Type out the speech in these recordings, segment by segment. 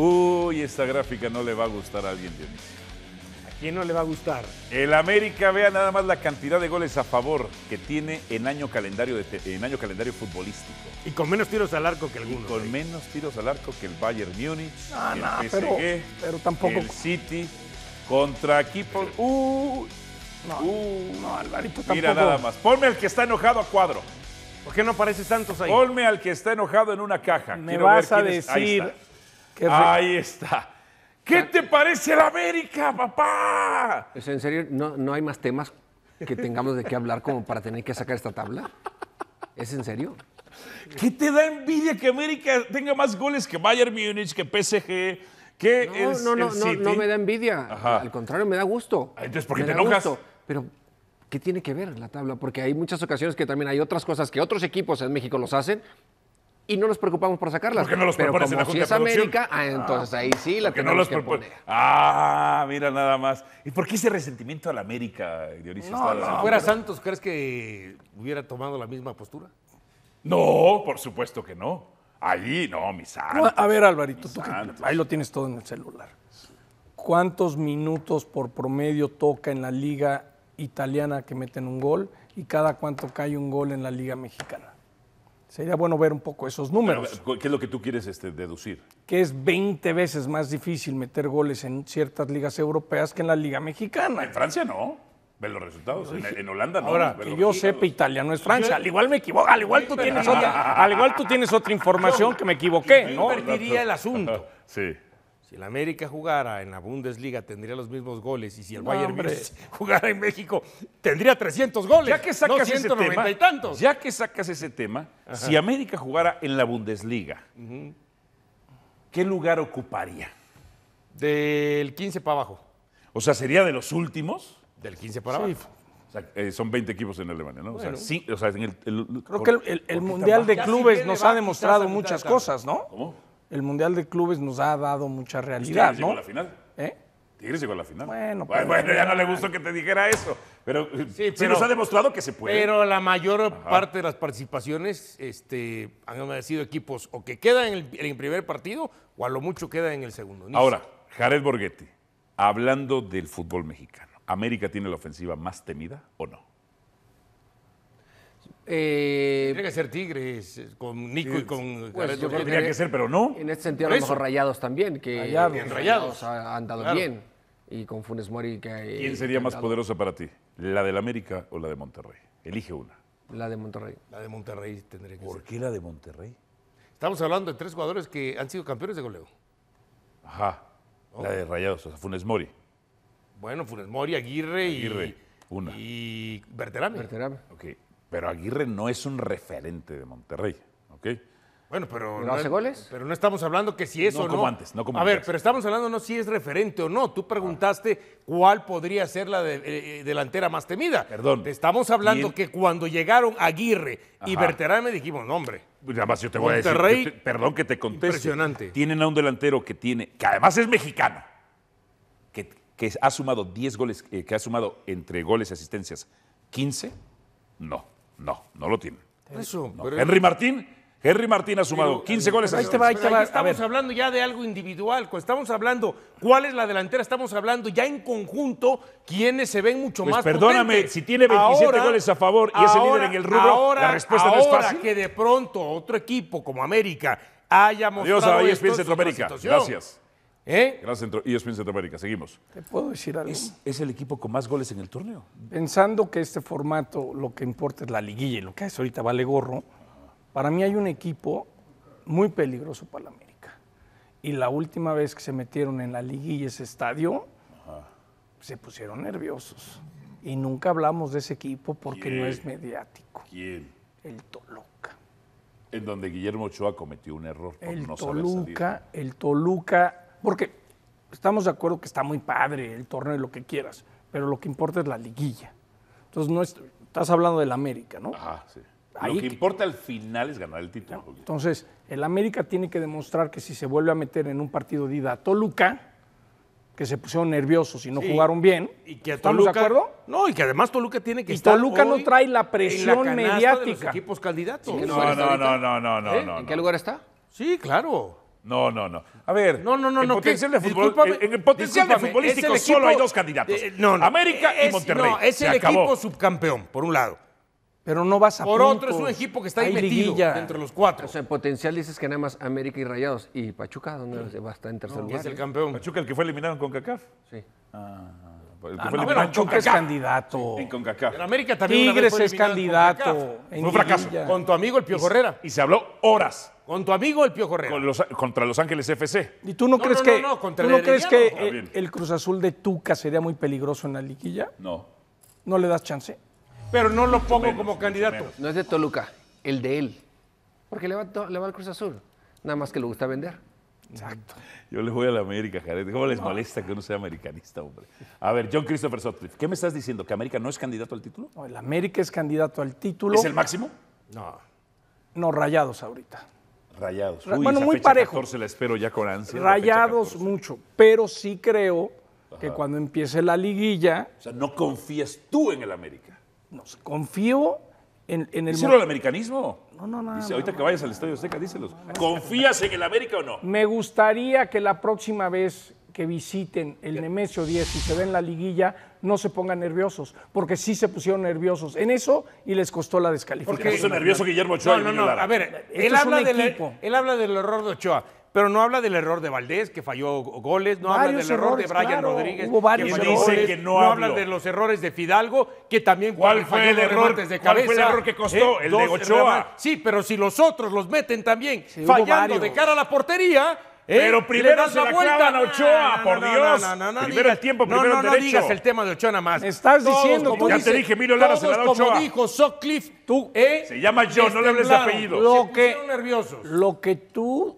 Uy, esta gráfica no le va a gustar a alguien, Dionisio. ¿A quién no le va a gustar? El América, vea nada más la cantidad de goles a favor que tiene en año calendario, en año calendario futbolístico. Y con menos tiros al arco que el con ¿eh? menos tiros al arco que el Bayern Múnich, ah, el pero, tampoco... el City, contra equipo... Uy, no, uh, no, Alvarito tampoco. Mira nada más. Ponme al que está enojado a cuadro. ¿Por qué no aparece Santos ahí? Ponme al que está enojado en una caja. Me vas a decir Ahí está. ¿Qué te parece el América, papá? Es en serio, no, no hay más temas que tengamos de qué hablar como para tener que sacar esta tabla. ¿Es en serio? ¿Qué te da envidia que América tenga más goles que Bayern Múnich, que PSG, no, no, no, No, me da envidia. Al contrario, me da gusto. Ah, entonces, ¿por qué te enojas? Pero, ¿qué tiene que ver la tabla? Porque hay muchas ocasiones que también hay otras cosas que otros equipos en México los hacen y no nos preocupamos por sacarlas. no los Pero en la si es América, ah, ah, entonces ahí sí la tenemos que Ah, mira nada más. ¿Y por qué ese resentimiento a la América, Dionisio? si fuera Santos, ¿crees que hubiera tomado la misma postura? No, por supuesto que no. Ahí, no, mi Santos. a ver, Alvarito, tú ahí lo tienes todo en el celular. ¿Cuántos minutos por promedio toca en la liga italiana que meten un gol y cada cuánto cae un gol en la liga mexicana? Sería bueno ver un poco esos números. ¿Qué es lo que tú quieres este, deducir? Que es 20 veces más difícil meter goles en ciertas ligas europeas que en la Liga Mexicana. En Francia no. Ve los resultados. En, Holanda no. Ahora, que yo sepa, Italia no es Francia. al igual me equivoco. Al igual tú tienes otra, al igual tú tienes otra información que me equivoqué. ¿no? invertiría el asunto. sí. Si el América jugara en la Bundesliga, tendría los mismos goles. Y si el Bayern Munich jugara en México, tendría 300 goles. Ya que sacas ese tema, y tantos. Ya que sacas ese tema, si América jugara en la Bundesliga, ¿qué lugar ocuparía? Del 15 para abajo. O sea, ¿sería de los últimos? Del 15 para abajo. Eh, son 20 equipos en Alemania, ¿no? el, Creo que el, Mundial de Clubes nos ha demostrado muchas cosas, ¿no? ¿Cómo? el Mundial de Clubes nos ha dado mucha realidad, ¿no? Llegó a la final. ¿Eh? Tigres llegó a la final. Bueno, bueno, ya no le gustó que te dijera eso, pero eh, sí, nos ha demostrado que se puede. Pero la mayor parte de las participaciones este, han sido equipos o que quedan en el, primer partido o a lo mucho quedan en el segundo. Ahora, Jared Borghetti, hablando del fútbol mexicano, ¿América tiene la ofensiva más temida o no? Eh, tendría que ser Tigres con Nico y con pues, yo creo que, ser, pero no. En este sentido, a lo mejor Rayados también, que rayados, bien, rayados. han dado bien. Y con Funes Mori que... ¿Quién eh, sería más poderosa para ti? ¿La del América o la de Monterrey? Elige una. La de Monterrey. La de Monterrey tendría que ¿Por qué la de Monterrey? Estamos hablando de tres jugadores que han sido campeones de goleo. Ajá. Oh. La de Rayados, o sea, Funes Mori. Bueno, Funes Mori, Aguirre, y... Una. Y Berterame. Berterame. Ok. Pero Aguirre no es un referente de Monterrey, ¿ok? Bueno, pero. ¿No hace goles? Pero no estamos hablando que si es no o no. Como antes, no como antes. A ver, pero estamos hablando no si es referente o no. Tú preguntaste cuál podría ser la eh, eh, delantera más temida. Perdón. estamos hablando que cuando llegaron Aguirre y y me dijimos, hombre. nombre. más yo te voy a decir. perdón que te conteste. Impresionante. Tienen a un delantero que tiene. que además es mexicano. Que, ha sumado 10 goles, eh, que ha sumado entre goles y asistencias 15. No. No, no lo tiene. Henry Martín. Henry Martín ha sumado 15 goles. Ahí, te va, Estamos hablando ya de algo individual. Estamos hablando cuál es la delantera. Estamos hablando ya en conjunto quiénes se ven mucho pues más. Perdóname, si tiene 27 goles a favor y es el líder en el rubro, ahora, la respuesta no es fácil. que de pronto otro equipo como América haya mostrado. Adiós a esto, Centroamérica. Gracias. ¿Eh? centro. Y e ESPN Centroamérica, seguimos. ¿Te puedo decir algo? Es, el equipo con más goles en el torneo. Pensando que este formato lo que importa es la liguilla y lo que es ahorita vale gorro, para mí hay un equipo muy peligroso para América. Y la última vez que se metieron en la liguilla ese estadio, se pusieron nerviosos. Y nunca hablamos de ese equipo porque no es mediático. ¿Quién? El Toluca. En donde Guillermo Ochoa cometió un error por el no Toluca, El Toluca porque estamos de acuerdo que está muy padre el torneo y lo que quieras, pero lo que importa es la liguilla. Entonces, no estás hablando del América, ¿no? Ajá, sí. lo que, importa al final es ganar el título. entonces, el América tiene que demostrar que si se vuelve a meter en un partido de ida a Toluca, que se pusieron nerviosos y no jugaron bien. Y que ¿Estamos Toluca, de acuerdo? No, y que además Toluca tiene que y estar Toluca no trae la presión mediática. De los equipos candidatos. No, no, no, no, ¿Eh? no, ¿En qué lugar está? Sí, claro. No, no, no. A ver, no, no, no, en, no, potencial, de en el potencial de futbolístico solo hay dos candidatos. no, América y Monterrey. No, es el equipo subcampeón, por un lado. Pero no vas a Por otro, es un equipo que está ahí metido entre los cuatro. O sea, en potencial dices que nada más América y Rayados. Y Pachuca, donde va a estar en tercer lugar. es el campeón. Pachuca, el que fue eliminado con CACAF. Sí. Ah. El que es candidato. En América también. Tigres es candidato. En fracaso. Con tu amigo el Pio Correra Y, se habló horas. Con tu amigo el Pio Correra. contra Los Ángeles FC. ¿Y tú no, crees que, crees ah, que el, Cruz Azul de Tuca sería muy peligroso en la liguilla? No. ¿No le das chance? Pero no lo pongo como candidato. No es de Toluca, el de él. Porque le va, le va Cruz Azul. Nada más que le gusta vender. Exacto. Yo le voy a la América, Jared. ¿Cómo les molesta que uno sea americanista, hombre? A ver, John Christopher Sutcliffe, ¿qué me estás diciendo? ¿Que América no es candidato al título? No, el América es candidato al título. ¿Es el máximo? No. No, rayados ahorita. Rayados. bueno, muy parejo. Se la espero ya con ansia. Rayados mucho, pero sí creo que cuando empiece la liguilla. O sea, no confías tú en el América. No, confío en, en el americanismo. No, no, no. ahorita que vayas al Estadio Azteca, díselos. ¿Confías en el América o no? Me gustaría que la próxima vez que visiten el Nemesio 10 y se ven la liguilla, no se pongan nerviosos, porque sí se pusieron nerviosos en eso y les costó la descalificación. Porque puso nervioso Guillermo Ochoa. No, no, no. A ver, él habla, del, él habla del error de Ochoa. Pero no habla del error de Valdés, que falló goles, no habla del error de Brian Rodríguez, que no, no habla de los errores de Fidalgo, que también ¿Cuál fue el error de cabeza. ¿Cuál fue el error que costó? ¿eh? el de Ochoa. Sí, pero si los otros los meten también fallando de cara a la portería, ¿eh? Pero primero se la, vuelta? a Ochoa, por Dios. No, primero el tiempo, primero el derecho. No digas el tema de Ochoa nada más. Estás diciendo, tú ya dices, te dije, Emilio Lara se la Ochoa. como dijo Sutcliffe, tú, eh, se llama John, no le hables de apellido. Lo que, nerviosos. lo que tú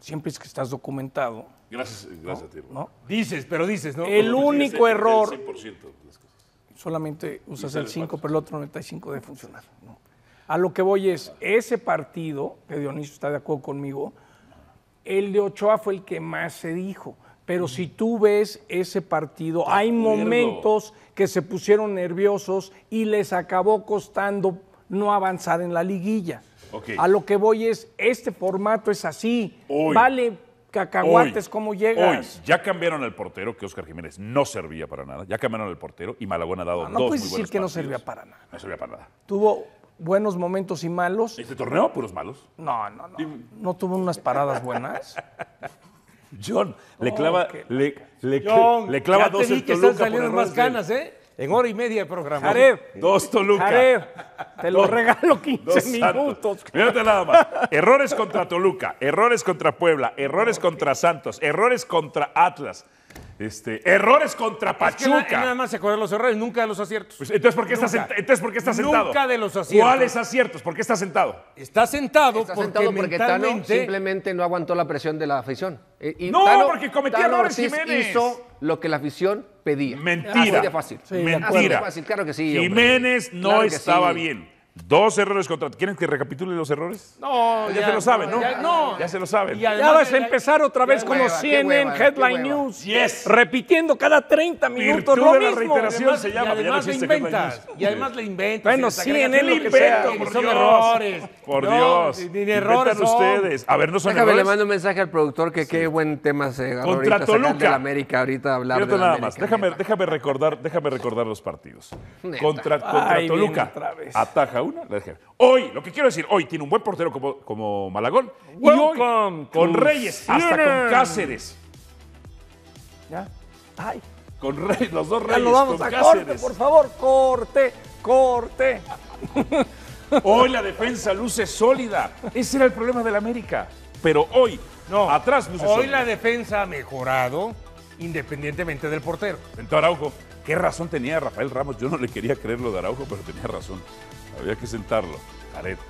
siempre es que estás documentado. Gracias, eh, gracias a ti. Dices, pero dices, ¿no? El único error. Solamente usas el 5, pero el otro 95 de funcionar. A lo que voy es, ese partido, que Dionisio está de acuerdo conmigo, el de Ochoa fue el que más se dijo. Pero si mm. tú ves ese partido, hay momentos que se pusieron nerviosos y les acabó costando no avanzar en la liguilla. A lo que voy es, este formato es así. vale cacahuates ¿cómo como llegas. Hoy, ya cambiaron el portero, que Oscar Jiménez no servía para nada. Ya cambiaron el portero y Malagón ha dado no, dos no puedes decir que no servía para nada. No servía para nada. Tuvo buenos momentos y malos. ¿Este torneo? Puros malos. No, no, no. No tuvo unas paradas buenas. John, le clava, oh, le, le, clava dos el que están saliendo más canas, ¿eh? en hora y media de programa. dos Toluca. te lo regalo 15 minutos. Mírate nada más. Errores contra Toluca, errores contra Puebla, errores contra Santos, errores contra Atlas. Este, errores contra Pachuca. nada, más se de los errores, nunca de los aciertos. Pues, entonces, ¿por qué está sentado? Nunca de los aciertos. ¿Cuáles aciertos? ¿Por qué está sentado? Está sentado está porque, sentado porque simplemente no aguantó la presión de la afición. Eh, no, porque cometió errores Ortiz Jiménez. hizo lo que la afición pedía. Mentira. Así fácil. Mentira. fácil, claro que sí. Jiménez no estaba bien. Dos errores contra. ¿Quieren que recapitule los errores? No, ya, se lo saben, ¿no? Ya, se lo saben. Y además, ya vas a empezar otra vez con los CNN Headline News. Yes. Repitiendo cada 30 minutos lo mismo. la reiteración se Y además le inventas. Y además le inventas. Bueno, CNN invento. Por son errores. Por Dios. No, errores ustedes. A ver, no son Déjame, le mando un mensaje al productor que qué buen tema se agarró Contra ahorita, Toluca. De América ahorita hablar nada más. Déjame, déjame recordar, déjame recordar los partidos. Contra, Toluca. Ataja una, Hoy, lo que quiero decir, hoy tiene un buen portero como, como Malagón. y hoy, con Reyes, hasta con Cáceres. ¿Ya? Con Reyes, los dos Reyes. a corte, por favor, corte, corte. Hoy la defensa luce sólida. Ese era el problema del América. Pero hoy, no, atrás luce Hoy la defensa ha mejorado independientemente del portero. entonces Araujo. ¿Qué razón tenía Rafael Ramos? Yo no le quería creer lo de Araujo, pero tenía razón. Había que sentarlo. Caret.